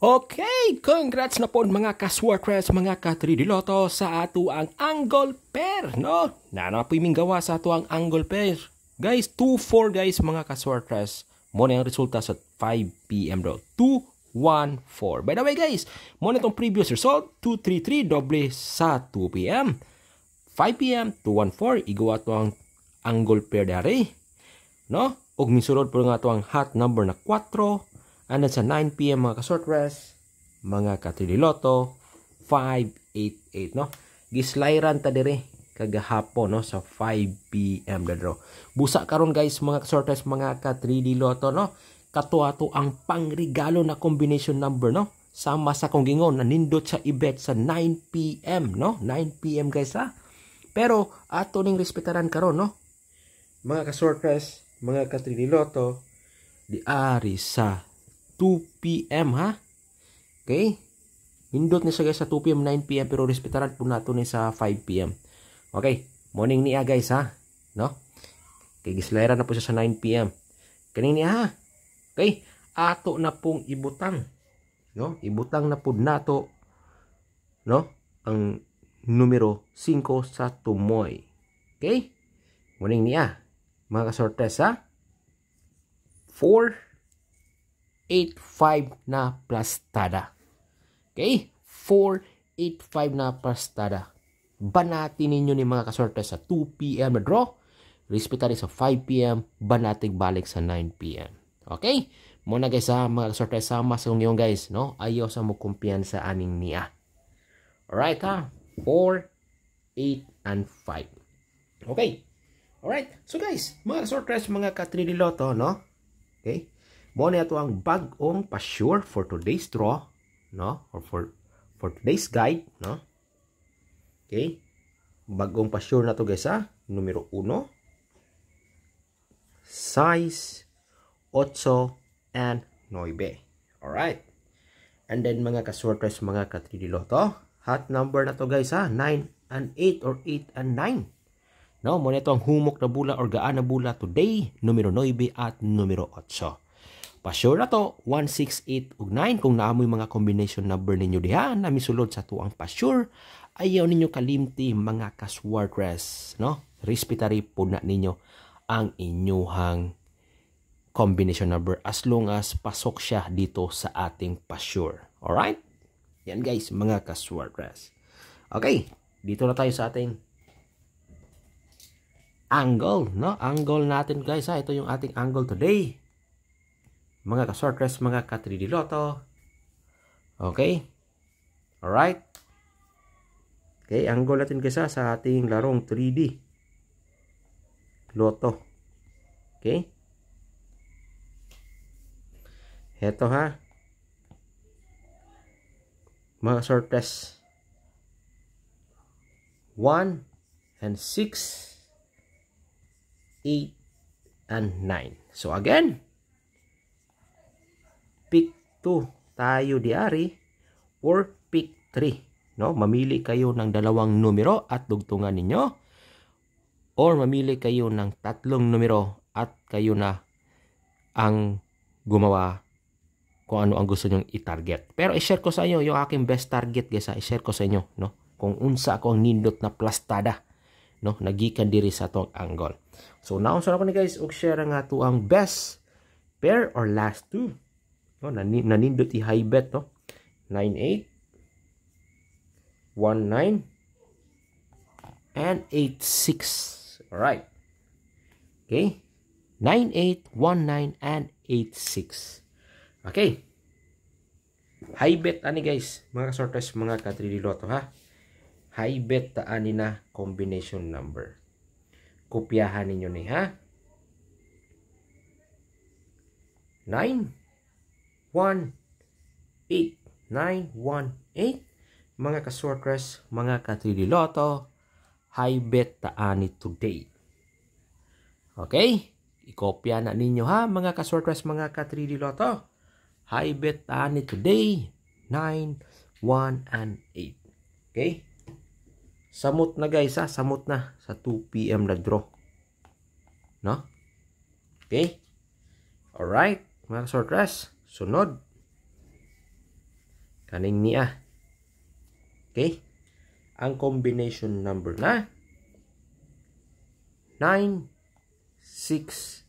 Okay, congrats na po mga ka mga ka-3D Lotto sa ato ang angle pair, no? Na Nanapoy ming gawa sa ato ang angle pair. Guys, 2-4 guys mga ka Mo na ang resulta sa 5pm daw. 2-1-4. By the way guys, muna itong previous result, 2-3-3, doble sa 2pm. 5pm, 2-1-4, igawa ito ang angle pair dari. No? Ug misurod po nga ito ang hot number na 4, And sa 9pm mga ka-short rest, mga katriloto, 588, no? Gislairan ta dire kagahapon no sa 5 pm dadro. Busa karon guys mga ka-short rest, mga katriloto no. Katuato ang pangregalo na combination number no. Sama sa kong gingon na nindot sa ibet sa 9 pm no. 9 pm guys ha. Pero ato ning respetaran karon no. Mga ka-short rest, mga katriloto, di ari sa 2 p.m. ha? Okay? Indot ni siya guys sa 2 p.m. 9 p.m. pero respetaran po nato ni sa 5 p.m. Okay, morning niya guys ha. No? Kay gislayra na po siya sa 9 p.m. Kanini niya ha. Okay? Ato na pong ibutang. No? Ibutang na po nato no? Ang numero 5 sa tumoy. Okay? Morning niya. Mga kasortes ha. 4 485 na plastada. Okay? 485 na plastada. Banatin ninyo ni mga kasorte sa 2 p.m. na draw. Respetari sa 5 p.m. Banating balik sa 9 p.m. Okay? Muna guys ha, mga kasorte sama sa ngayon guys. No? Ayaw sa mo kumpiyan sa aning niya. Alright ha? 4, 8, and 5. Okay? Alright? So guys, mga kasorte mga katriniloto, no? Okay? Mo na ito ang bagong pasure for today's draw, no? Or for for today's guide, no? Okay? Bagong pasure na to guys ha. Numero 1. Size 8 and 9. all right And then mga kasortres, mga katridiloto. Hot number na to guys ha. 9 and 8 or 8 and 9. No, mo ito ang humok na bula or gaan na bula today, numero 9 at numero 8. Pasure na to, 168 ug 9 kung naamoy mga combination number ninyo diha na misulod sa tuang pasure, ayaw ninyo kalimti mga kaswartres, no? respiratory po na ninyo ang inyuhang combination number as long as pasok siya dito sa ating pasure. Alright? Yan guys, mga kaswartres. Okay, dito na tayo sa ating angle, no? Angle natin guys ha. Ito yung ating angle today mga ka rest mga ka-3D Lotto. Okay? Alright? Okay, ang goal natin kasi sa ating larong 3D Lotto. Okay? Heto ha. Mga sortress. 1 and 6 8 and 9. So again, pick 2 tayo diari or pick 3. No? Mamili kayo ng dalawang numero at dugtungan ninyo or mamili kayo ng tatlong numero at kayo na ang gumawa kung ano ang gusto nyong i-target. Pero i-share ko sa inyo yung aking best target guys, i-share ko sa inyo, no? Kung unsa ako ang nindot na plastada, no? Nagikan diri sa tong angle. So naon sa ko ni guys og share nga to ang best pair or last two No, nanindot i-high bet, no? 9-8, 1-9, and 8-6. Alright. Okay? 9-8, 1-9, and 8-6. Okay. High bet ani guys, mga sorters, mga katrililoto ha. High bet ta na combination number. Kopyahan ninyo ni ha. 9 1-8-9-1-8 mga kasorkers, mga katrililoto, high bet taani today. Okay? Ikopya na ninyo ha mga kasorkers, mga katrililoto. High bet taani today, 9, 1, and 8. Okay? Samot na guys ha, samot na sa 2 p.m. na draw. No? Okay? Alright, mga kasorkers sunod kaning niya okay ang combination number na 9 6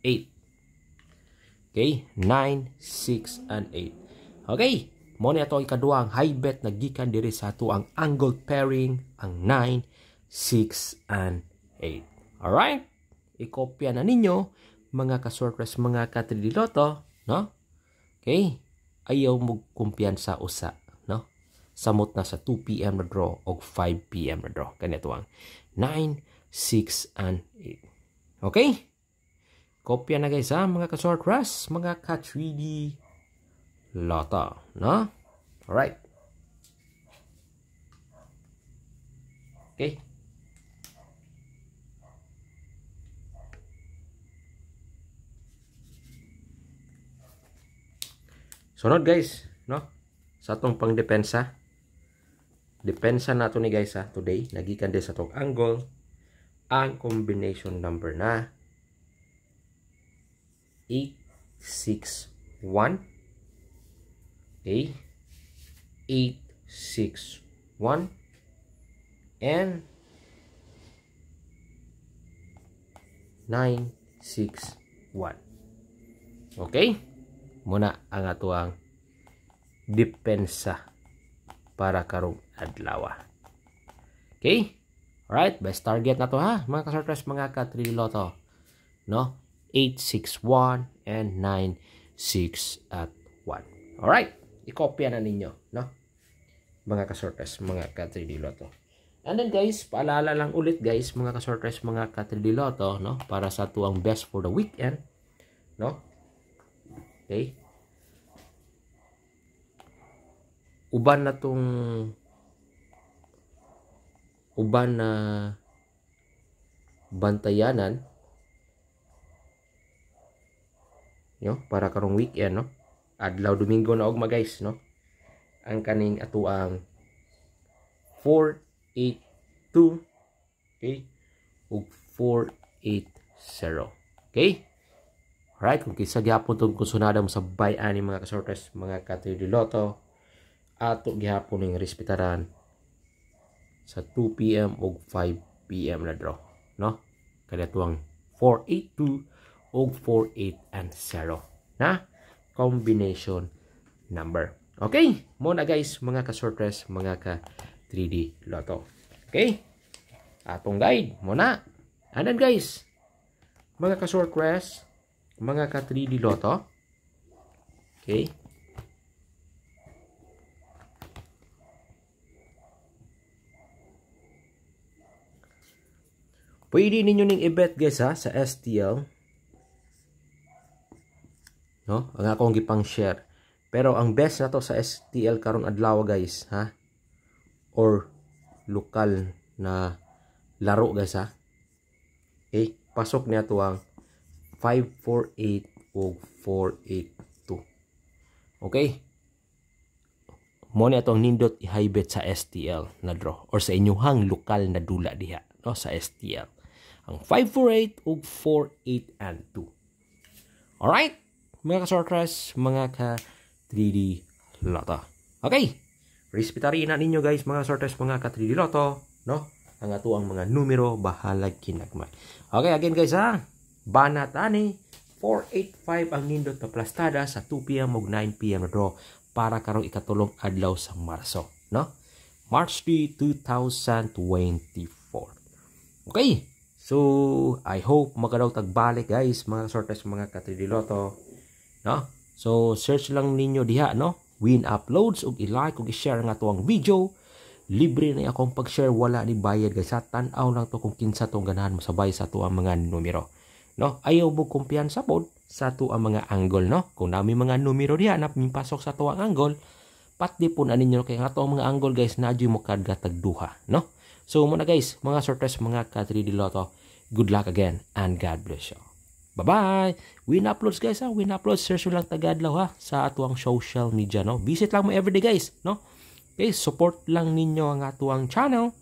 8 okay 9 6 and 8 okay mo ni ato ikadua ang high bet na gikan diri sa ato ang angle pairing ang 9 6 and 8 all right ikopya na ninyo mga ka-surprise mga ka no Okay? Ayaw mo kumpiyansa usa, no? Samot na sa 2 p.m. na draw o 5 p.m. na draw. Ganito ang 9, 6, and 8. Okay? Kopya na guys ha, mga ka-short rush, mga ka-3D lata, no? Alright. Okay. Sunod guys, no? Sa atong pangdepensa. Depensa nato ni guys ha today, nagikan din sa tong angle ang combination number na 861 okay 861 and 961 okay muna ang atuang depensa para karong adlaw. Okay? Alright, best target na to ha, mga ka-surprise, mga ka-triloto. No? 861 and 96 at 1. Alright, ikopya na ninyo, no? Mga ka-surprise, mga ka-triloto. And then guys, paalala lang ulit guys, mga ka-surprise, mga ka-triloto, no? Para sa tuwang best for the weekend, no? Okay? Uban na tong uban na bantayanan yo para karong weekend no adlaw domingo na og guys no ang kaning atuang 482 okay ug 480 okay Alright, kung kisa gihapon tong kunsunada mo sa bayani mga kasortes, mga di loto, ato gihapon ning respetaran sa 2 PM o 5 PM na draw, no? Kada tuang 482 o 48 and 0 na combination number. Okay, muna guys mga kasortes, mga ka 3D Lotto. Okay? Atong guide muna. na. Anan guys? Mga kasortes, mga ka 3D Lotto. Okay. Pwede ninyo ning i-bet guys ha sa STL. No? Ang ako akong gipang share. Pero ang best na to sa STL karon adlaw guys ha. Or lokal na laro guys ha. Okay, pasok niya to ang 548 o 482. Okay? Mo ni atong nindot i-hybrid sa STL na draw or sa inyuhang lokal na dula diha no sa STL. Ang 548 o 48 and 2. All right? Mga ka-sortress, mga ka 3D Lotto. Okay? Respetarin na ninyo guys mga sorters mga ka 3D Lotto, no? Ang ato ang mga numero bahalag kinagmay. Okay, again guys ha. Banatani 485 ang nindot na plastada sa 2 p.m. ug 9 p.m. na draw para karong ikatulong adlaw sa Marso, no? March 3, 2024. Okay. So, I hope magadaw tagbalik guys mga sortes mga katridiloto, no? So, search lang ninyo diha, no? Win uploads ug i-like ug i-share nga tuang video libre na akong pag-share wala ni bayad guys sa tan-aw lang to kung kinsa tong ganahan mo sabay sa tuang mga numero no ayaw mo kumpiyansa pod sa tuang mga angle no kung nami mga numero diha na pasok sa tuang angle pati po na ninyo kay nga to mga angle guys na mo kadga tagduha no so muna guys mga sorters mga ka 3D Lotto good luck again and God bless you bye bye win uploads guys ha win uploads search lang tagadlaw ha sa atuang social media no visit lang mo everyday guys no Okay, support lang ninyo ang atuang channel,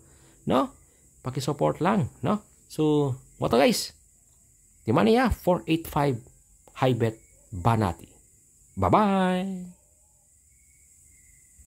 no? Paki-support lang, no? So, what guys? Timania 485 High Banati. Bye-bye!